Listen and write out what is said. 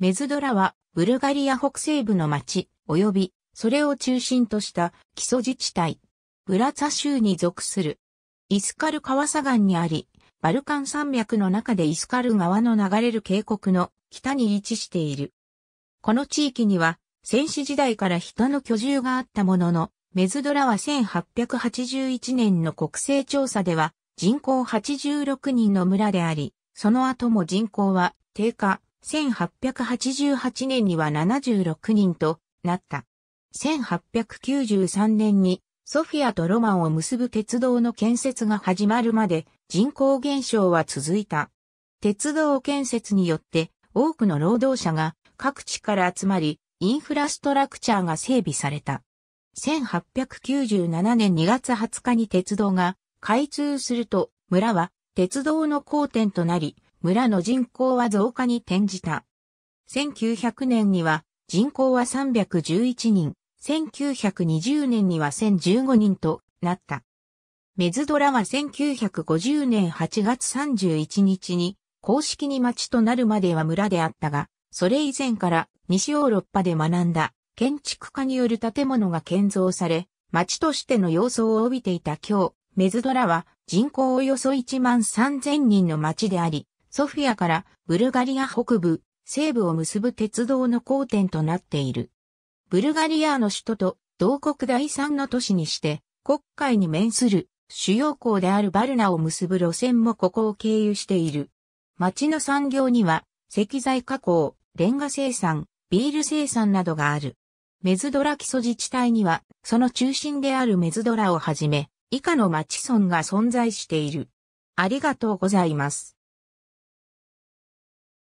メズドラは、ブルガリア北西部の町、及び、それを中心とした基礎自治体、ブラツ州に属する。イスカル川砂岩にあり、バルカン山脈の中でイスカル川の流れる渓谷の北に位置している。この地域には、戦死時代から人の居住があったものの、メズドラは1881年の国勢調査では人口86人の村であり、その後も人口は低下、1888年には76人となった。1893年にソフィアとロマンを結ぶ鉄道の建設が始まるまで人口減少は続いた。鉄道建設によって多くの労働者が各地から集まり、インフラストラクチャーが整備された。1897年2月20日に鉄道が開通すると村は鉄道の交点となり、村の人口は増加に転じた。1900年には人口は311人、1920年には1015人となった。メズドラは1950年8月31日に公式に町となるまでは村であったが、それ以前から西ヨーロッパで学んだ建築家による建物が建造され、町としての様相を帯びていた今日、メズドラは人口およそ1万3000人の町であり、ソフィアからブルガリア北部、西部を結ぶ鉄道の交点となっている。ブルガリアの首都と同国第三の都市にして、国会に面する主要港であるバルナを結ぶ路線もここを経由している。町の産業には、石材加工、レンガ生産、ビール生産などがある。メズドラ基礎自治体には、その中心であるメズドラをはじめ、以下の町村が存在している。ありがとうございます。